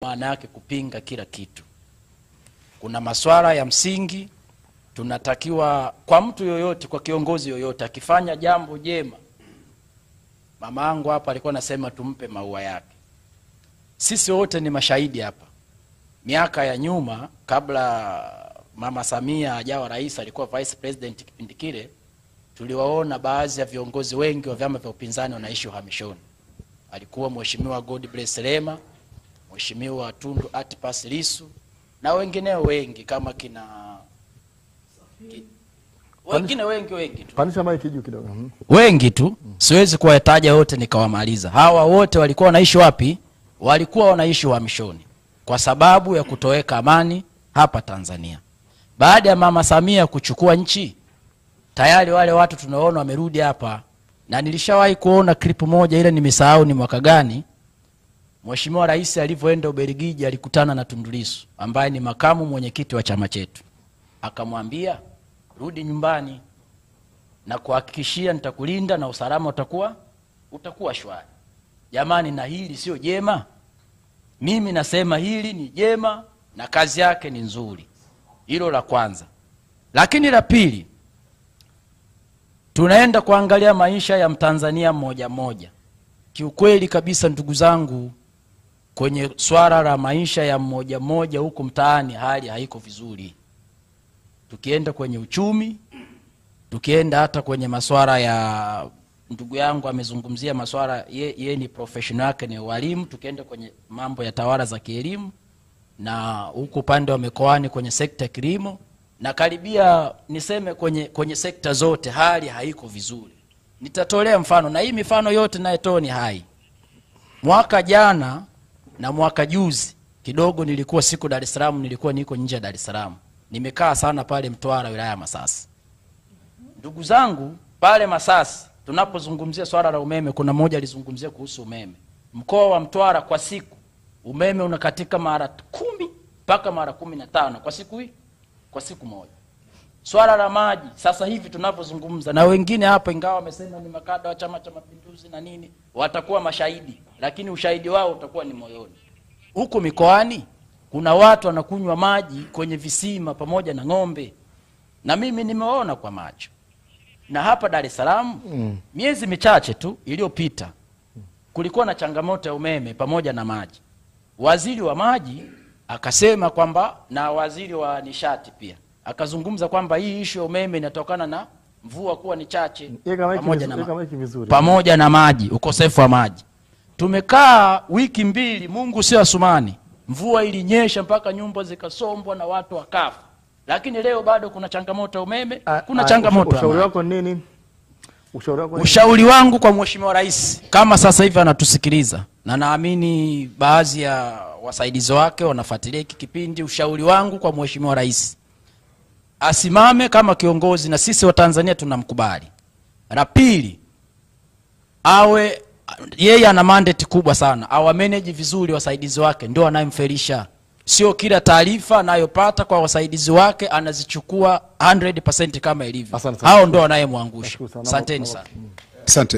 maana yake kupinga kila kitu. Kuna masuala ya msingi tunatakiwa, kwa mtu yoyote, kwa kiongozi yoyote akifanya jambo jema, mama yangu hapa alikuwa anasema tumpe maua yake. Sisi wote ni mashahidi hapa. Miaka ya nyuma, kabla mama Samia ajawa rais, alikuwa vice president kipindi kile, tuliwaona baadhi ya viongozi wengi wa vyama vya upinzani wanaishi uhamishoni. Alikuwa mheshimiwa God bless Lema Mheshimiwa Tundu Antipas Lissu na wengineo wengi kama kina wengine wengi wengi tu kidogo hmm. wengi tu, hmm. siwezi kuwataja wote nikawamaliza. Hawa wote walikuwa wanaishi wapi? Walikuwa wanaishi uhamishoni kwa sababu ya kutoweka amani hapa Tanzania. Baada ya Mama Samia kuchukua nchi, tayari wale watu tunaona wamerudi hapa, na nilishawahi kuona klipu moja, ile nimesahau ni mwaka gani Mheshimiwa Rais alivyoenda Ubelgiji alikutana na Tundulisu ambaye ni makamu mwenyekiti wa chama chetu, akamwambia rudi nyumbani na kuhakikishia nitakulinda na usalama utakuwa utakuwa shwari. Jamani, na hili sio jema. Mimi nasema hili ni jema na kazi yake ni nzuri. Hilo la kwanza, lakini la pili, tunaenda kuangalia maisha ya mtanzania mmoja mmoja. Kiukweli kabisa, ndugu zangu, kwenye swala la maisha ya mmoja mmoja huku mtaani, hali haiko vizuri. Tukienda kwenye uchumi, tukienda hata kwenye maswala ya ndugu yangu amezungumzia maswala ye, ye ni profession yake ni walimu. Tukienda kwenye mambo ya tawala za kielimu na huku upande wa mikoani kwenye sekta ya kilimo na karibia niseme kwenye, kwenye sekta zote hali haiko vizuri. Nitatolea mfano na hii mifano yote naye Toni hai mwaka jana na mwaka juzi kidogo nilikuwa siku Dar es Salaam, nilikuwa niko nje ya Dar es Salaam, nimekaa sana pale Mtwara, wilaya ya Masasi. Ndugu zangu pale Masasi, tunapozungumzia swala la umeme, kuna mmoja alizungumzia kuhusu umeme. Mkoa wa Mtwara kwa siku umeme unakatika mara kumi mpaka mara kumi na tano kwa siku hii, kwa siku moja swala la maji sasa hivi tunavyozungumza na wengine hapa, ingawa wamesema ni makada wa Chama cha Mapinduzi na nini, watakuwa mashahidi, lakini ushahidi wao utakuwa ni moyoni. Huko mikoani kuna watu wanakunywa maji kwenye visima pamoja na ng'ombe, na mimi nimeona kwa macho. Na hapa Dar es Salaam mm. miezi michache tu iliyopita kulikuwa na changamoto ya umeme pamoja na maji. Waziri wa maji akasema kwamba na waziri wa nishati pia akazungumza kwamba hii ishu ya umeme inatokana na mvua kuwa ni chache pamoja na, pamoja na maji, ukosefu wa maji. Tumekaa wiki mbili, Mungu sio Asumani, mvua ilinyesha mpaka nyumba zikasombwa na watu wakafa, lakini leo bado kuna changamoto ya umeme, kuna changamoto ushauri wako nini? Ushauri wako nini? Ushauri wangu kwa Mheshimiwa Rais, kama sasa hivi anatusikiliza na naamini baadhi ya wasaidizi wake wanafuatilia hiki kipindi, ushauri wangu kwa Mheshimiwa Rais asimame kama kiongozi na sisi Watanzania tunamkubali. La pili, awe yeye ana mandate kubwa sana, awamanage vizuri wasaidizi wake, ndio anayemfelisha. Sio kila taarifa anayopata kwa wasaidizi wake anazichukua 100% kama ilivyo. Hao ndio anayemwangusha. Asanteni sana. Asante.